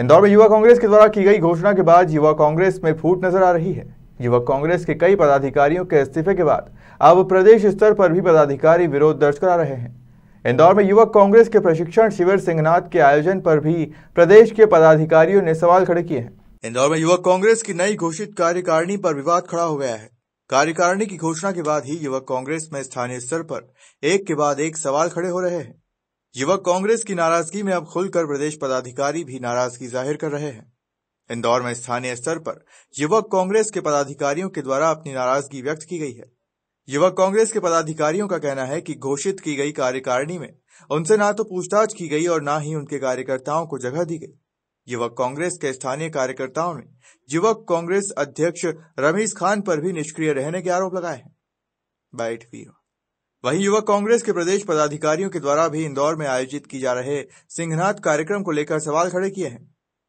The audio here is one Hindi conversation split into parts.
इंदौर में युवा कांग्रेस के द्वारा की गई घोषणा के बाद युवा कांग्रेस में फूट नजर आ रही है युवा कांग्रेस के कई पदाधिकारियों के इस्तीफे के बाद अब प्रदेश स्तर पर भी पदाधिकारी विरोध दर्ज करा रहे हैं इंदौर में युवक कांग्रेस के प्रशिक्षण शिविर सिंहनाथ के आयोजन पर भी प्रदेश के पदाधिकारियों ने सवाल खड़े किए हैं इंदौर में युवक कांग्रेस की नई घोषित कार्यकारिणी पर विवाद खड़ा हो गया है कार्यकारिणी की घोषणा के बाद ही युवक कांग्रेस में स्थानीय स्तर पर एक के बाद एक सवाल खड़े हो रहे हैं युवक कांग्रेस की नाराजगी में अब खुलकर प्रदेश पदाधिकारी भी नाराजगी जाहिर कर रहे हैं इंदौर में स्थानीय स्तर पर युवक कांग्रेस के पदाधिकारियों के द्वारा अपनी नाराजगी व्यक्त की गई है युवक कांग्रेस के पदाधिकारियों का कहना है कि घोषित की गई कार्यकारिणी में उनसे ना तो पूछताछ की गई और ना ही उनके कार्यकर्ताओं को जगह दी गई युवक कांग्रेस के स्थानीय कार्यकर्ताओं ने युवक कांग्रेस अध्यक्ष रमेश खान पर भी निष्क्रिय रहने के आरोप लगाए हैं बाइट ब्यूरो वहीं युवक कांग्रेस के प्रदेश पदाधिकारियों के द्वारा भी इंदौर में आयोजित की जा रहे सिंहनाथ कार्यक्रम को लेकर सवाल खड़े किए हैं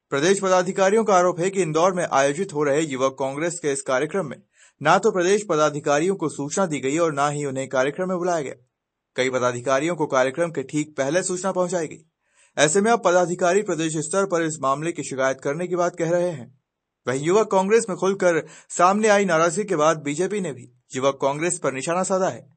प्रदेश पदाधिकारियों का आरोप है कि इंदौर में आयोजित हो रहे युवक कांग्रेस के इस कार्यक्रम में न तो प्रदेश पदाधिकारियों को सूचना दी गई और न ही उन्हें कार्यक्रम में बुलाया गया कई पदाधिकारियों को कार्यक्रम के ठीक पहले सूचना पहुंचाई गई ऐसे में अब पदाधिकारी प्रदेश स्तर पर इस मामले की शिकायत करने की बात कह रहे हैं वहीं युवक कांग्रेस में खुलकर सामने आई नाराजगी के बाद बीजेपी ने भी युवक कांग्रेस पर निशाना साधा है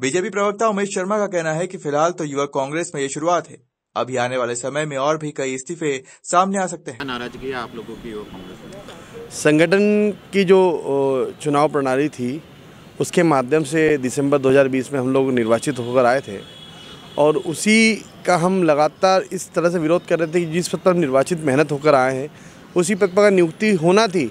बीजेपी प्रवक्ता उमेश शर्मा का कहना है कि फिलहाल तो युवा कांग्रेस में ये शुरुआत है अभी आने वाले समय में और भी कई इस्तीफे सामने आ सकते हैं नाराजगी आप लोगों की कांग्रेस संगठन की जो चुनाव प्रणाली थी उसके माध्यम से दिसंबर 2020 में हम लोग निर्वाचित होकर आए थे और उसी का हम लगातार इस तरह से विरोध कर रहे थे कि जिस पद पर हम निर्वाचित मेहनत होकर आए हैं उसी पद पर नियुक्ति होना थी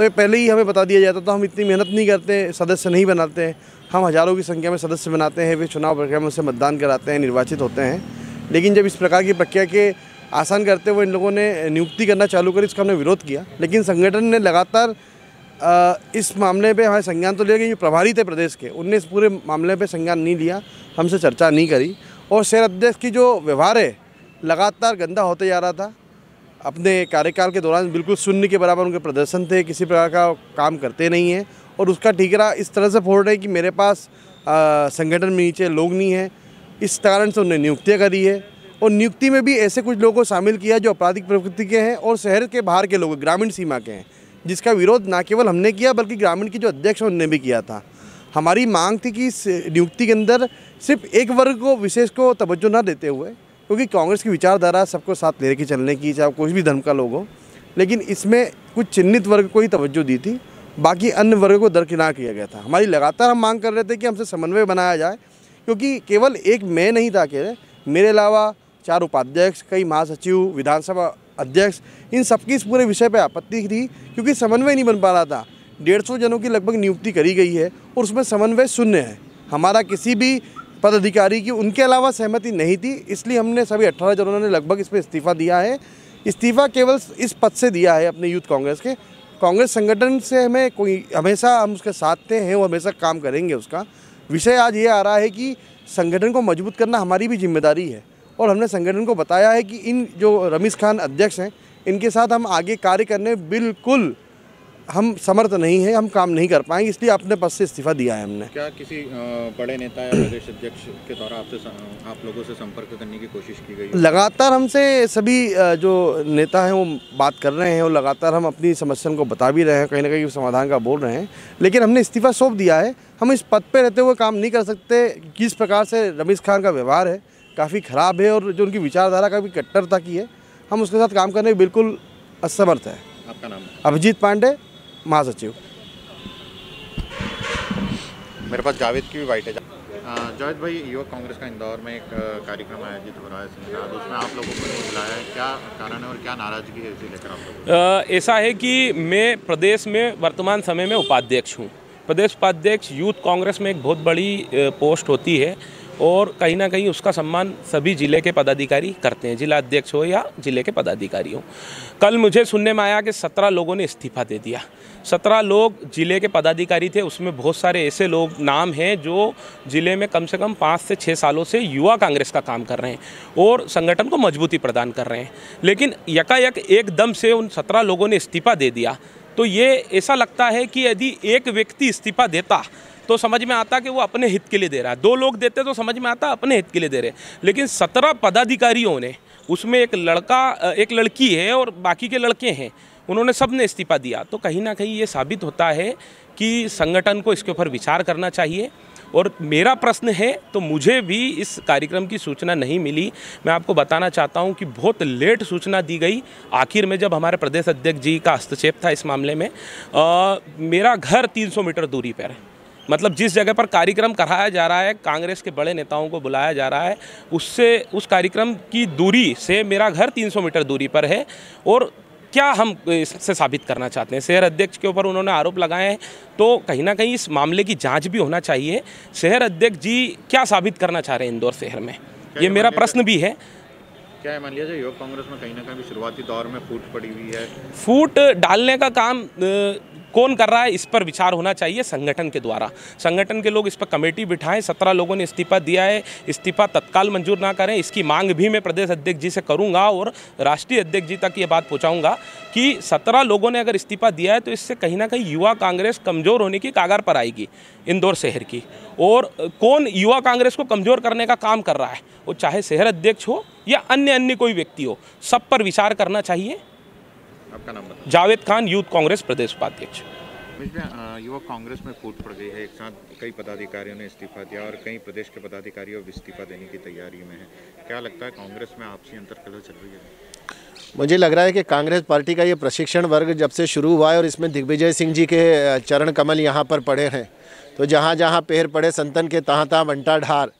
तो ये पहले ही हमें बता दिया जाता तो हम इतनी मेहनत नहीं करते सदस्य नहीं बनाते हम हज़ारों की संख्या में सदस्य बनाते हैं वे चुनाव प्रक्रिया में उससे मतदान कराते हैं निर्वाचित होते हैं लेकिन जब इस प्रकार की प्रक्रिया के आसान करते हुए इन लोगों ने नियुक्ति करना चालू करी इसका हमने विरोध किया लेकिन संगठन ने लगातार इस मामले पे हमारे संज्ञान तो लिया गया प्रभारी थे प्रदेश के उनने इस पूरे मामले पे संज्ञान नहीं लिया हमसे चर्चा नहीं करी और शहर अध्यक्ष की जो व्यवहार है लगातार गंदा होते जा रहा था अपने कार्यकाल के दौरान बिल्कुल शून्य के बराबर उनके प्रदर्शन थे किसी प्रकार का काम करते नहीं हैं और उसका ठीकरा इस तरह से फोड़ रहे हैं कि मेरे पास संगठन में नीचे लोग नहीं हैं इस कारण से उन्हें नियुक्तियाँ करी है और नियुक्ति में भी ऐसे कुछ लोगों को शामिल किया जो आपराधिक प्रवृत्ति के हैं और शहर के बाहर के लोग ग्रामीण सीमा के हैं जिसका विरोध ना केवल हमने किया बल्कि ग्रामीण के जो अध्यक्ष हैं उनने भी किया था हमारी मांग थी कि इस नियुक्ति के अंदर सिर्फ एक वर्ग को विशेष को तवज्जो ना देते हुए क्योंकि कांग्रेस की विचारधारा सबको साथ ले के चलने की चाहे कोई भी धर्म का लोग हो लेकिन इसमें कुछ चिन्हित वर्ग को ही तवज्जो दी थी बाकी अन्य वर्ग को दरकिनार किया गया था हमारी लगातार हम मांग कर रहे थे कि हमसे समन्वय बनाया जाए क्योंकि केवल एक मैं नहीं था अकेले मेरे अलावा चार उपाध्यक्ष कई महासचिव विधानसभा अध्यक्ष इन सबकी इस पूरे विषय पर आपत्ति थी क्योंकि समन्वय नहीं बन पा रहा था डेढ़ सौ जनों की लगभग नियुक्ति करी गई है और उसमें समन्वय शून्य है हमारा किसी भी पदाधिकारी की उनके अलावा सहमति नहीं थी इसलिए हमने सभी अट्ठारह जनों ने लगभग इस पर इस्तीफ़ा दिया है इस्तीफ़ा केवल इस पद से दिया है अपने यूथ कांग्रेस के कांग्रेस संगठन से हमें कोई हमेशा हम उसके साथ थे हैं वो हमेशा काम करेंगे उसका विषय आज ये आ रहा है कि संगठन को मजबूत करना हमारी भी जिम्मेदारी है और हमने संगठन को बताया है कि इन जो रमेश खान अध्यक्ष हैं इनके साथ हम आगे कार्य करने बिल्कुल हम समर्थ नहीं है हम काम नहीं कर पाएंगे इसलिए अपने पद से इस्तीफा दिया है हमने क्या किसी बड़े नेता या प्रदेश अध्यक्ष के द्वारा आपसे आप लोगों से संपर्क करने की कोशिश की गई लगातार हमसे सभी जो नेता हैं वो बात कर रहे हैं और लगातार हम अपनी समस्या को बता भी रहे हैं कहीं ना कहीं समाधान का बोल रहे हैं लेकिन हमने इस्तीफा सौंप दिया है हम इस पद पर रहते हुए काम नहीं कर सकते किस प्रकार से रमेश खान का व्यवहार है काफ़ी ख़राब है और जो उनकी विचारधारा काफ़ी कट्टरता की है हम उसके साथ काम करने बिल्कुल असमर्थ है आपका नाम अभिजीत पांडे महासचिव मेरे पास जावेद की भी वाइट है जावेद भाई युवक कांग्रेस का इंदौर में एक कार्यक्रम आयोजित हो रहा है आज उसमें आप लोगों को बुलाया है क्या कारण है और क्या नाराजगी है इसी लेकर ऐसा है कि मैं प्रदेश में वर्तमान समय में उपाध्यक्ष हूँ प्रदेश उपाध्यक्ष यूथ कांग्रेस में एक बहुत बड़ी पोस्ट होती है और कहीं ना कहीं उसका सम्मान सभी ज़िले के पदाधिकारी करते हैं जिला अध्यक्ष हो या ज़िले के पदाधिकारी हो कल मुझे सुनने में आया कि सत्रह लोगों ने इस्तीफा दे दिया सत्रह लोग ज़िले के पदाधिकारी थे उसमें बहुत सारे ऐसे लोग नाम हैं जो ज़िले में कम से कम पाँच से छः सालों से युवा कांग्रेस का काम कर रहे हैं और संगठन को मजबूती प्रदान कर रहे हैं लेकिन यकायक एकदम से उन सत्रह लोगों ने इस्तीफा दे दिया तो ये ऐसा लगता है कि यदि एक व्यक्ति इस्तीफा देता तो समझ में आता कि वो अपने हित के लिए दे रहा है दो लोग देते तो समझ में आता अपने हित के लिए दे रहे लेकिन सत्रह पदाधिकारियों ने उसमें एक लड़का एक लड़की है और बाकी के लड़के हैं उन्होंने सब ने इस्तीफा दिया तो कहीं ना कहीं ये साबित होता है कि संगठन को इसके ऊपर विचार करना चाहिए और मेरा प्रश्न है तो मुझे भी इस कार्यक्रम की सूचना नहीं मिली मैं आपको बताना चाहता हूं कि बहुत लेट सूचना दी गई आखिर में जब हमारे प्रदेश अध्यक्ष जी का हस्तक्षेप था इस मामले में आ, मेरा घर 300 मीटर दूरी पर है मतलब जिस जगह पर कार्यक्रम कराया जा रहा है कांग्रेस के बड़े नेताओं को बुलाया जा रहा है उससे उस कार्यक्रम की दूरी से मेरा घर 300 मीटर दूरी पर है और क्या हम इससे साबित करना चाहते हैं शहर अध्यक्ष के ऊपर उन्होंने आरोप लगाए हैं तो कहीं ना कहीं इस मामले की जांच भी होना चाहिए शहर अध्यक्ष जी क्या साबित करना चाह रहे हैं इंदौर शहर में ये मेरा प्रश्न भी है क्या है मान लिया जाए योग कांग्रेस में कहीं ना कहीं शुरुआती दौर में फूट पड़ी हुई है फूट डालने का काम कौन कर रहा है इस पर विचार होना चाहिए संगठन के द्वारा संगठन के लोग इस पर कमेटी बिठाएं सत्रह लोगों ने इस्तीफा दिया है इस्तीफा तत्काल मंजूर ना करें इसकी मांग भी मैं प्रदेश अध्यक्ष जी से करूँगा और राष्ट्रीय अध्यक्ष जी तक ये बात पहुँचाऊँगा कि सत्रह लोगों ने अगर इस्तीफा दिया है तो इससे कहीं ना कहीं युवा कांग्रेस कमज़ोर होने की कागार पर आएगी इंदौर शहर की और कौन युवा कांग्रेस को कमज़ोर करने का काम कर रहा है वो चाहे शहर अध्यक्ष हो या अन्य अन्य कोई व्यक्ति हो सब पर विचार करना चाहिए आपका नाम बताओ जावेद खान यूथ कांग्रेस प्रदेश उपाध्यक्ष युवा कांग्रेस में फूट पड़ गई है एक साथ कई पदाधिकारियों ने इस्तीफा दिया और कई प्रदेश के पदाधिकारियों इस्तीफा देने की तैयारी में है क्या लगता है कांग्रेस में आपसी अंतर्कलह चल रही है मुझे लग रहा है कि कांग्रेस पार्टी का ये प्रशिक्षण वर्ग जब से शुरू हुआ है और इसमें दिग्विजय सिंह जी के चरण कमल यहाँ पर पड़े हैं तो जहाँ जहाँ पेड़ पड़े संतन के तहाँ तहाँ बंटा ढार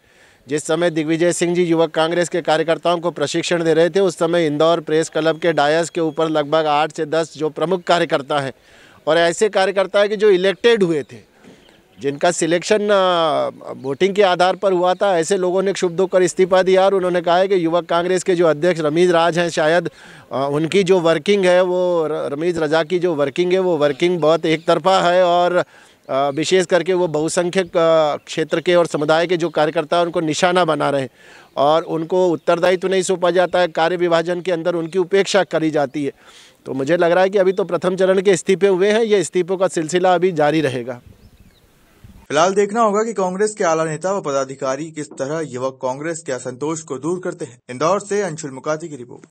जिस समय दिग्विजय सिंह जी युवक कांग्रेस के कार्यकर्ताओं को प्रशिक्षण दे रहे थे उस समय इंदौर प्रेस क्लब के डायस के ऊपर लगभग आठ से दस जो प्रमुख कार्यकर्ता हैं और ऐसे कार्यकर्ता है कि जो इलेक्टेड हुए थे जिनका सिलेक्शन वोटिंग के आधार पर हुआ था ऐसे लोगों ने क्षुब्ध होकर इस्तीफा दिया और उन्होंने कहा है कि युवक कांग्रेस के जो अध्यक्ष रमीज राज हैं शायद उनकी जो वर्किंग है वो रमीज रजा की जो वर्किंग है वो वर्किंग बहुत एक तरफा है और विशेष करके वो बहुसंख्यक क्षेत्र के और समुदाय के जो कार्यकर्ता उनको निशाना बना रहे और उनको उत्तरदायित्व नहीं सौंपा जाता है कार्य विभाजन के अंदर उनकी उपेक्षा करी जाती है तो मुझे लग रहा है कि अभी तो प्रथम चरण के इस्तीफे हुए हैं ये इस्तीफों का सिलसिला अभी जारी रहेगा फिलहाल देखना होगा कि कांग्रेस के आला नेता व पदाधिकारी किस तरह युवक कांग्रेस के असंतोष को दूर करते हैं इंदौर से अंशुल मुकाती की रिपोर्ट